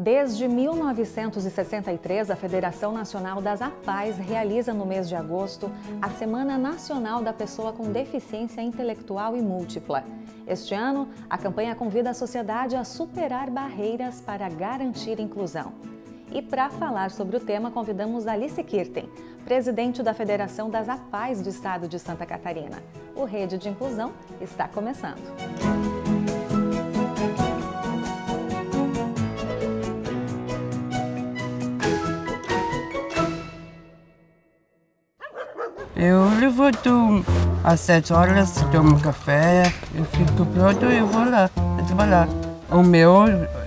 Desde 1963, a Federação Nacional das APAES realiza no mês de agosto a Semana Nacional da Pessoa com Deficiência Intelectual e Múltipla. Este ano, a campanha convida a sociedade a superar barreiras para garantir inclusão. E para falar sobre o tema, convidamos Alice Kirten, presidente da Federação das APAES do Estado de Santa Catarina. O Rede de Inclusão está começando. Eu levanto às sete horas, tomo café, eu fico pronto e vou lá trabalhar. O meu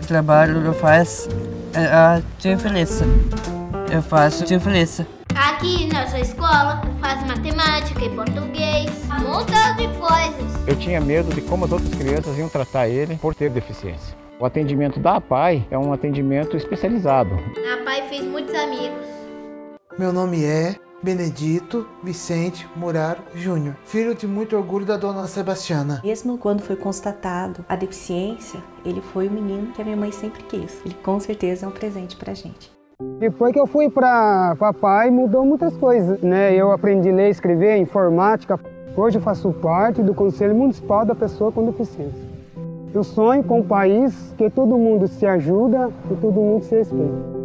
trabalho eu faço. É, a diferença. Eu faço diferença. Aqui na sua escola faz matemática e português, um montão de coisas. Eu tinha medo de como as outras crianças iam tratar ele por ter deficiência. O atendimento da APAI é um atendimento especializado. A APAI fez muitos amigos. Meu nome é Benedito Vicente Muraro Júnior, filho de muito orgulho da dona Sebastiana. Mesmo quando foi constatado a deficiência, ele foi o menino que a minha mãe sempre quis. Ele com certeza é um presente pra gente. Depois que eu fui para papai, mudou muitas coisas, né? Eu aprendi a ler, escrever, informática. Hoje eu faço parte do Conselho Municipal da Pessoa com Deficiência. Eu sonho com um país que todo mundo se ajuda e todo mundo se respeita.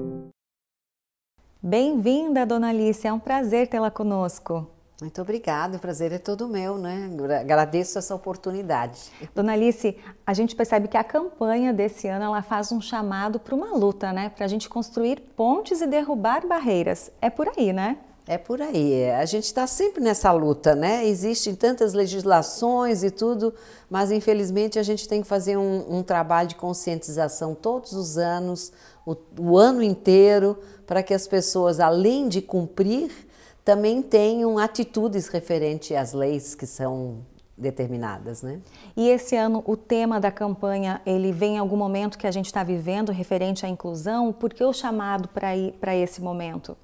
Bem-vinda, dona Alice, é um prazer tê-la conosco. Muito obrigada, o prazer é todo meu, né? Agradeço essa oportunidade. Dona Alice, a gente percebe que a campanha desse ano ela faz um chamado para uma luta, né? Para a gente construir pontes e derrubar barreiras. É por aí, né? É por aí. A gente está sempre nessa luta, né? Existem tantas legislações e tudo, mas infelizmente a gente tem que fazer um, um trabalho de conscientização todos os anos o, o ano inteiro para que as pessoas, além de cumprir, também tenham atitudes referente às leis que são determinadas, né? E esse ano o tema da campanha ele vem em algum momento que a gente está vivendo referente à inclusão. Por que o chamado para ir para esse momento?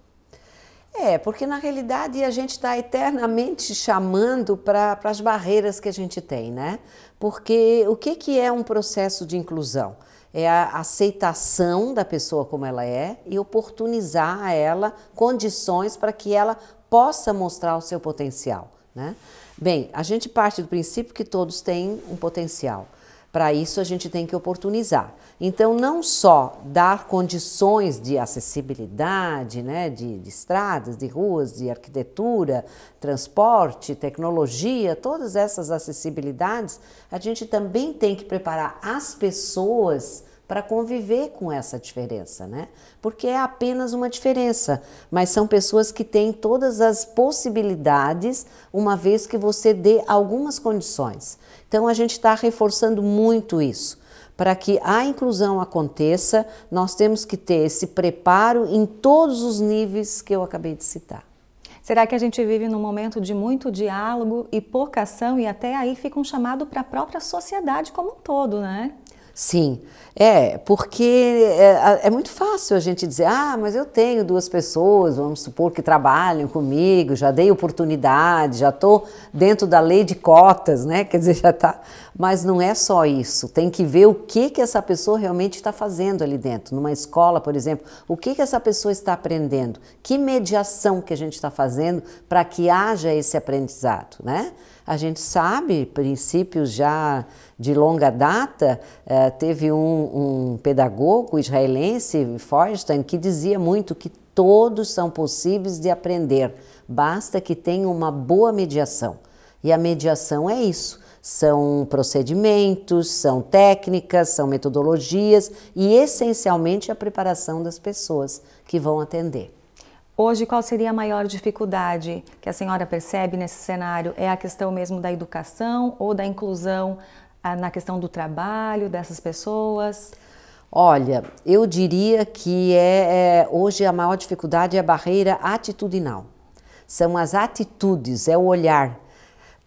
É, porque na realidade a gente está eternamente chamando para as barreiras que a gente tem, né? Porque o que, que é um processo de inclusão? é a aceitação da pessoa como ela é e oportunizar a ela condições para que ela possa mostrar o seu potencial. Né? Bem, a gente parte do princípio que todos têm um potencial. Para isso, a gente tem que oportunizar. Então, não só dar condições de acessibilidade, né, de, de estradas, de ruas, de arquitetura, transporte, tecnologia, todas essas acessibilidades, a gente também tem que preparar as pessoas para conviver com essa diferença, né? Porque é apenas uma diferença, mas são pessoas que têm todas as possibilidades, uma vez que você dê algumas condições. Então a gente está reforçando muito isso. Para que a inclusão aconteça, nós temos que ter esse preparo em todos os níveis que eu acabei de citar. Será que a gente vive num momento de muito diálogo e pouca ação e até aí fica um chamado para a própria sociedade como um todo, né? Sim, é, porque é, é, muito fácil a gente dizer, ah, mas eu tenho duas pessoas, vamos supor, que trabalham comigo, já dei oportunidade, já estou dentro da lei de cotas, né? Quer dizer, já está. Mas não é só isso, tem que ver o que, que essa pessoa realmente está fazendo ali dentro. Numa escola, por exemplo, o que, que essa pessoa está aprendendo? Que mediação que a gente está fazendo para que haja esse aprendizado, né? A gente sabe princípios já de longa data, eh, teve um, um pedagogo israelense, Forstein, que dizia muito que todos são possíveis de aprender, basta que tenha uma boa mediação. E a mediação é isso. São procedimentos, são técnicas, são metodologias e essencialmente a preparação das pessoas que vão atender. Hoje, qual seria a maior dificuldade que a senhora percebe nesse cenário? É a questão mesmo da educação ou da inclusão na questão do trabalho dessas pessoas? Olha, eu diria que é, é, hoje a maior dificuldade é a barreira atitudinal. São as atitudes, é o olhar,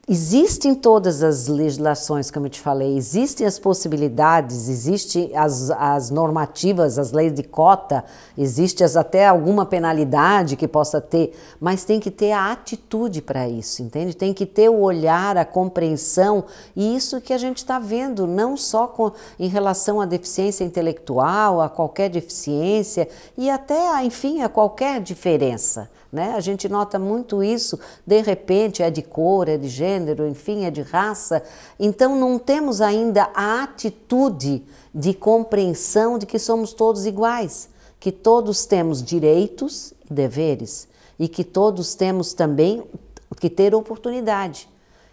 Existem todas as legislações, como eu te falei, existem as possibilidades, existem as, as normativas, as leis de cota, existe as, até alguma penalidade que possa ter, mas tem que ter a atitude para isso, entende? Tem que ter o olhar, a compreensão, e isso que a gente está vendo, não só com, em relação à deficiência intelectual, a qualquer deficiência e até, enfim, a qualquer diferença. Né? A gente nota muito isso, de repente é de cor, é de gênero gênero, enfim, é de raça, então não temos ainda a atitude de compreensão de que somos todos iguais, que todos temos direitos e deveres e que todos temos também que ter oportunidade.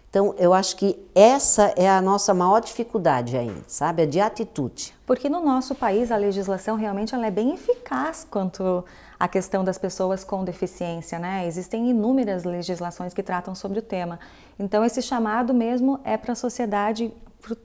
Então, eu acho que essa é a nossa maior dificuldade ainda, sabe? A é de atitude. Porque no nosso país a legislação realmente ela é bem eficaz quanto a questão das pessoas com deficiência, né? Existem inúmeras legislações que tratam sobre o tema. Então, esse chamado mesmo é para a sociedade,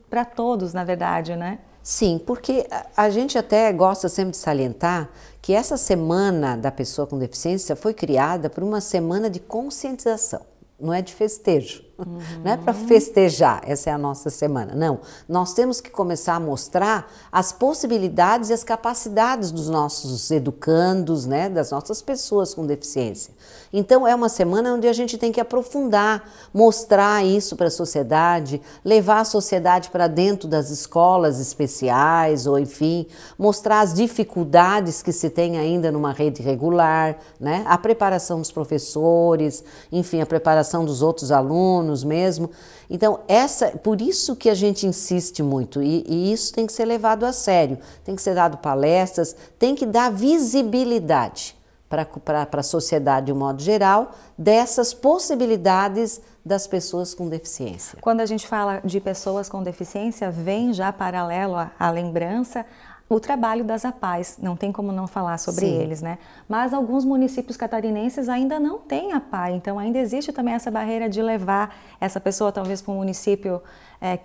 para todos, na verdade, né? Sim, porque a gente até gosta sempre de salientar que essa semana da pessoa com deficiência foi criada por uma semana de conscientização, não é de festejo. Uhum. Não é para festejar, essa é a nossa semana. Não, nós temos que começar a mostrar as possibilidades e as capacidades dos nossos educandos, né, das nossas pessoas com deficiência. Então é uma semana onde a gente tem que aprofundar, mostrar isso para a sociedade, levar a sociedade para dentro das escolas especiais ou enfim, mostrar as dificuldades que se tem ainda numa rede regular, né? A preparação dos professores, enfim, a preparação dos outros alunos mesmo. Então, essa, por isso que a gente insiste muito e, e isso tem que ser levado a sério, tem que ser dado palestras, tem que dar visibilidade para a sociedade de um modo geral dessas possibilidades das pessoas com deficiência. Quando a gente fala de pessoas com deficiência, vem já paralelo à lembrança o trabalho das APAES, não tem como não falar sobre Sim. eles, né? Mas alguns municípios catarinenses ainda não têm APAE, então ainda existe também essa barreira de levar essa pessoa talvez para um município é,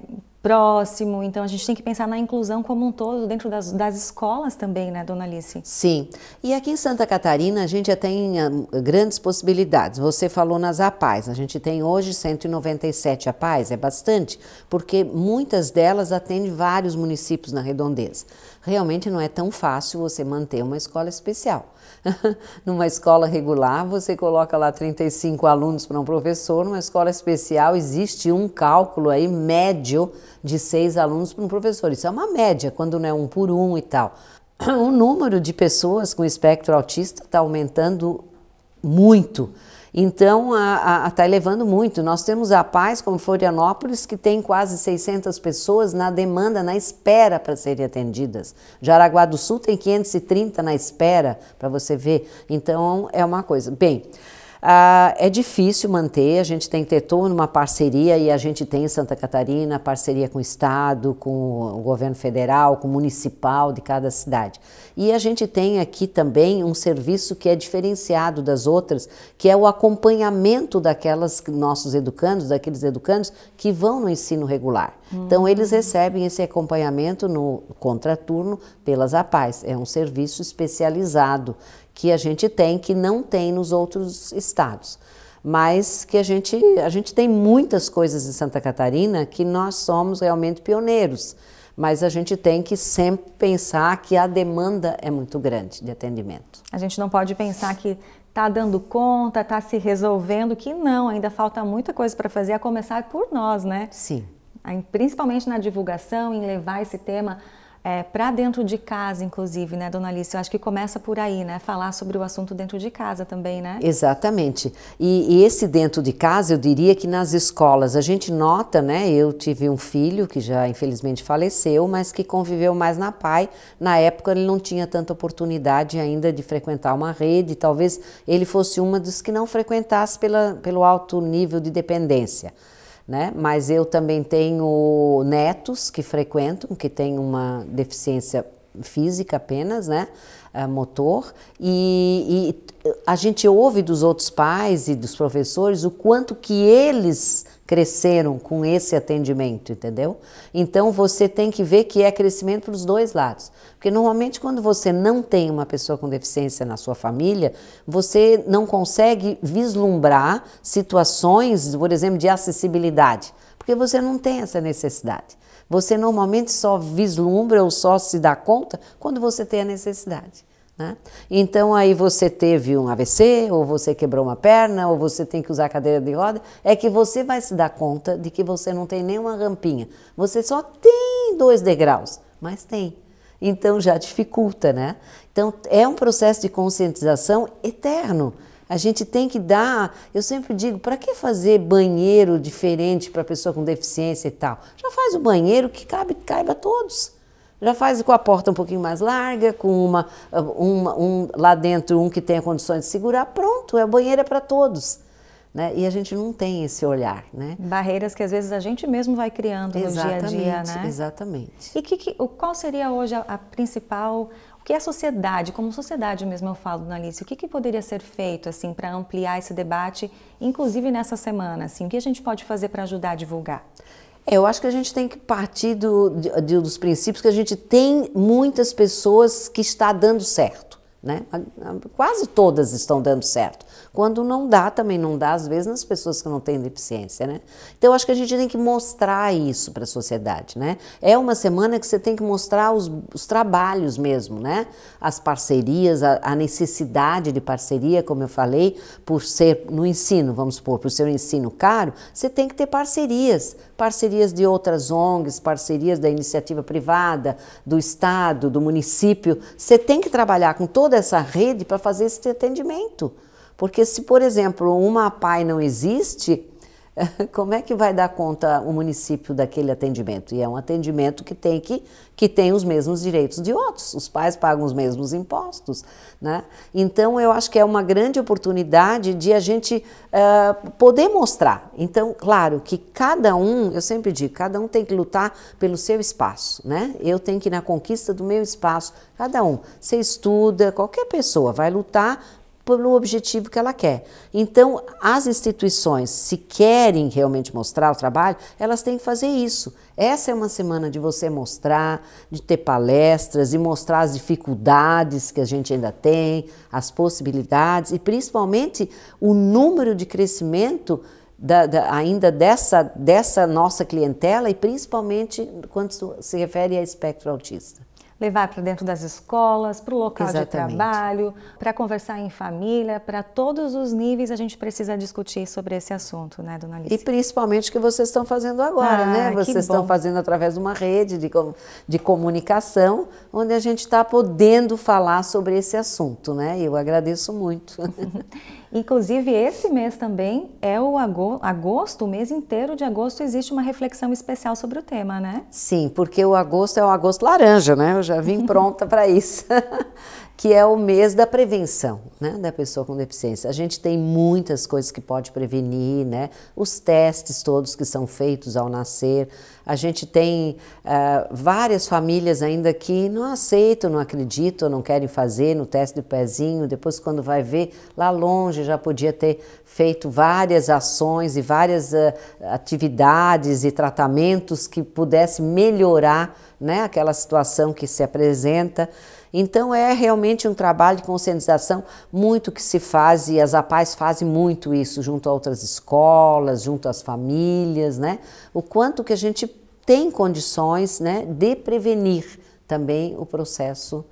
próximo. Então a gente tem que pensar na inclusão como um todo dentro das, das escolas também, né, dona Alice? Sim. E aqui em Santa Catarina a gente já tem ah, grandes possibilidades. Você falou nas APAES. A gente tem hoje 197 APAES, é bastante, porque muitas delas atendem vários municípios na redondeza. Realmente não é tão fácil você manter uma escola especial. numa escola regular, você coloca lá 35 alunos para um professor, numa escola especial existe um cálculo aí médio de seis alunos para um professor. Isso é uma média, quando não é um por um e tal. O número de pessoas com espectro autista está aumentando muito. Então, está elevando muito. Nós temos a Paz, como Florianópolis, que tem quase 600 pessoas na demanda, na espera para serem atendidas. Jaraguá do Sul tem 530 na espera, para você ver. Então, é uma coisa. Bem, ah, é difícil manter, a gente tem que ter toda uma parceria e a gente tem em Santa Catarina parceria com o Estado, com o governo federal, com o municipal de cada cidade. E a gente tem aqui também um serviço que é diferenciado das outras, que é o acompanhamento daquelas nossos educandos, daqueles educandos que vão no ensino regular. Então hum. eles recebem esse acompanhamento no contraturno pelas APAES. É um serviço especializado que a gente tem que não tem nos outros estados. Mas que a gente, a gente tem muitas coisas em Santa Catarina que nós somos realmente pioneiros, mas a gente tem que sempre pensar que a demanda é muito grande de atendimento. A gente não pode pensar que está dando conta, está se resolvendo, que não, ainda falta muita coisa para fazer, a começar por nós, né? Sim. Principalmente na divulgação, em levar esse tema é, para dentro de casa, inclusive, né, Dona Alice? Eu acho que começa por aí, né? Falar sobre o assunto dentro de casa também, né? Exatamente. E, e, esse dentro de casa, eu diria que nas escolas, a gente nota, né? Eu tive um filho que já infelizmente faleceu, mas que conviveu mais na PAI. Na época ele não tinha tanta oportunidade ainda de frequentar uma rede, talvez ele fosse uma dos que não frequentasse pela, pelo alto nível de dependência né? Mas eu também tenho netos que frequentam, que têm uma deficiência física apenas, né? É, motor, e, e, a gente ouve dos outros pais e dos professores o quanto que eles cresceram com esse atendimento, entendeu? Então você tem que ver que é crescimento para os dois lados. Porque normalmente quando você não tem uma pessoa com deficiência na sua família, você não consegue vislumbrar situações, por exemplo, de acessibilidade, porque você não tem essa necessidade. Você normalmente só vislumbra ou só se dá conta quando você tem a necessidade. Né? Então aí você teve um AVC, ou você quebrou uma perna, ou você tem que usar cadeira de roda, é que você vai se dar conta de que você não tem nenhuma rampinha. Você só tem dois degraus, mas tem. Então já dificulta, né? Então é um processo de conscientização eterno. A gente tem que dar, eu sempre digo, para que fazer banheiro diferente para pessoa com deficiência e tal? Já faz o banheiro que cabe, caiba todos. Já faz com a porta um pouquinho mais larga, com uma, ah, uma um lá dentro um que tenha condições de segurar, pronto, é banheira é para todos. Né? E a gente não tem esse olhar, né? Barreiras que às vezes a gente mesmo vai criando exatamente, no dia a dia, né? Exatamente. E que, que, qual seria hoje a, a principal o que é a sociedade, como sociedade mesmo eu falo, Alice, o que, que poderia ser feito assim para ampliar esse debate, inclusive nessa semana? Assim, o que a gente pode fazer para ajudar a divulgar? É, eu acho que a gente tem que partir do, de, dos princípios que a gente tem muitas pessoas que está dando certo. Né? Quase todas estão dando certo. Quando não dá, também não dá, às vezes, nas pessoas que não têm deficiência. Né? Então, acho que a gente tem que mostrar isso para a sociedade. Né? É uma semana que você tem que mostrar os, os trabalhos mesmo, né? as parcerias, a, a, necessidade de parceria, como eu falei, por ser no ensino, vamos supor, por ser um ensino caro, você tem que ter parcerias. Parcerias de outras ONGs, parcerias da iniciativa privada, do Estado, do município. Você tem que trabalhar com toda toda essa rede para fazer esse atendimento. Porque se, por exemplo, uma pai não existe, como é que vai dar conta o município daquele atendimento? E é um atendimento que tem que, que tem os mesmos direitos de outros, os pais pagam os mesmos impostos, né? Então eu acho que é uma grande oportunidade de a gente uh, poder mostrar. Então, claro que cada um, eu sempre digo, cada um tem que lutar pelo seu espaço, né? Eu tenho que ir na conquista do meu espaço, cada um. Você estuda, qualquer pessoa vai lutar pelo objetivo que ela quer. Então, as instituições, se querem realmente mostrar o trabalho, elas têm que fazer isso. Essa é uma semana de você mostrar, de ter palestras e mostrar as dificuldades que a gente ainda tem, as possibilidades e principalmente o número de crescimento da, da, ainda dessa, dessa nossa clientela e principalmente quando se refere a espectro autista levar para dentro das escolas, para o local Exatamente. de trabalho, para conversar em família, para todos os níveis a gente precisa discutir sobre esse assunto, né, dona Alice? E principalmente o que vocês estão fazendo agora, né? ah, né? Vocês estão fazendo através de uma rede de, de comunicação, onde a gente está podendo falar sobre esse assunto, né? Eu agradeço muito. Inclusive, esse mês também é o agosto, o mês inteiro de agosto existe uma reflexão especial sobre o tema, né? Sim, porque o agosto é o agosto laranja, né? Eu já já vim pronta para isso, que é o mês da prevenção, né, da pessoa com deficiência. A gente tem muitas coisas que pode prevenir, né, os testes todos que são feitos ao nascer, a gente tem uh, várias famílias ainda que não aceitam, não acreditam, não querem fazer no teste do pezinho. Depois, quando vai ver lá longe, já podia ter feito várias ações e várias uh, atividades e tratamentos que pudesse melhorar né, aquela situação que se apresenta. Então é realmente um trabalho de conscientização muito que se faz e as APAES fazem muito isso junto a outras escolas, junto às famílias, né? O quanto que a gente tem condições né, de prevenir também o processo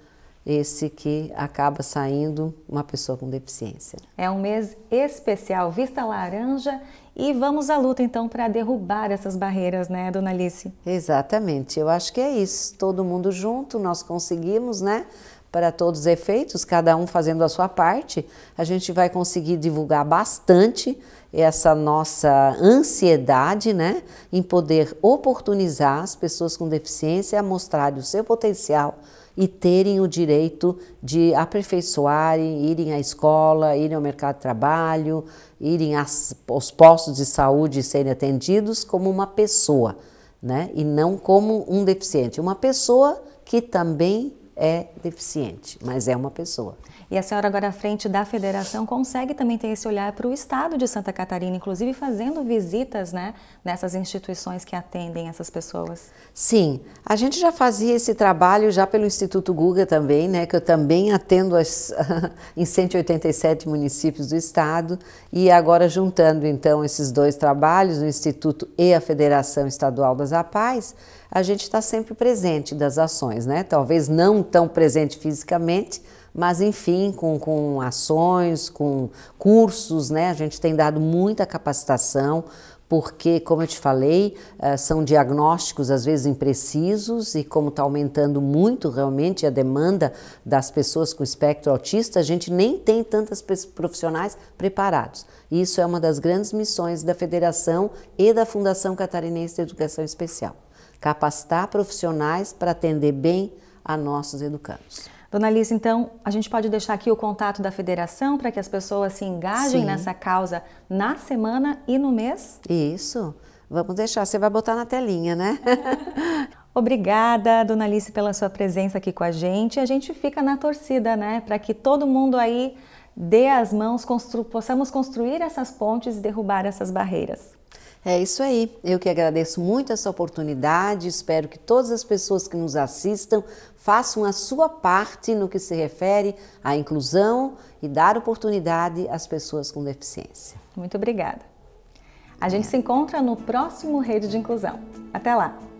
esse que acaba saindo uma pessoa com deficiência. É um mês especial, vista laranja, e vamos à luta então para derrubar essas barreiras, né, dona Alice? Exatamente, eu acho que é isso. Todo mundo junto, nós conseguimos, né? para todos os efeitos, cada um fazendo a sua parte, a gente vai conseguir divulgar bastante essa nossa ansiedade, né, em poder oportunizar as pessoas com deficiência a mostrarem o seu potencial e terem o direito de aperfeiçoarem, irem à escola, irem ao mercado de trabalho, irem aos postos de saúde e serem atendidos como uma pessoa, né, e não como um deficiente, uma pessoa que também é deficiente, mas é uma pessoa. E a senhora agora à frente da federação consegue também ter esse olhar para o estado de Santa Catarina, inclusive fazendo visitas, né, nessas instituições que atendem essas pessoas. Sim, a gente já fazia esse trabalho já pelo Instituto Guga também, né, que eu também atendo as, em 187 municípios do estado e agora juntando então esses dois trabalhos, o Instituto e a Federação Estadual das APAES, a gente está sempre presente das ações, né? Talvez não tão presente fisicamente, mas enfim, com, com ações, com cursos, né? A gente tem dado muita capacitação, porque, como eu te falei, eh, são diagnósticos às vezes imprecisos e, como está aumentando muito realmente a demanda das pessoas com espectro autista, a gente nem tem tantas profissionais preparados. Isso é uma das grandes missões da Federação e da Fundação Catarinense de Educação Especial capacitar profissionais para atender bem a nossos educandos. Dona Alice, então, a gente pode deixar aqui o contato da federação para que as pessoas se engajem Sim. nessa causa na semana e no mês? Isso. Vamos deixar, você vai botar na telinha, né? Obrigada, Dona Alice, pela sua presença aqui com a gente. A gente fica na torcida, né, para que todo mundo aí dê as mãos, constru possamos construir essas pontes e derrubar essas barreiras. É isso aí. Eu que agradeço muito essa oportunidade. Espero que todas as pessoas que nos assistam façam a sua parte no que se refere à inclusão e dar oportunidade às pessoas com deficiência. Muito obrigada. A gente é. se encontra no próximo Rede de Inclusão. Até lá!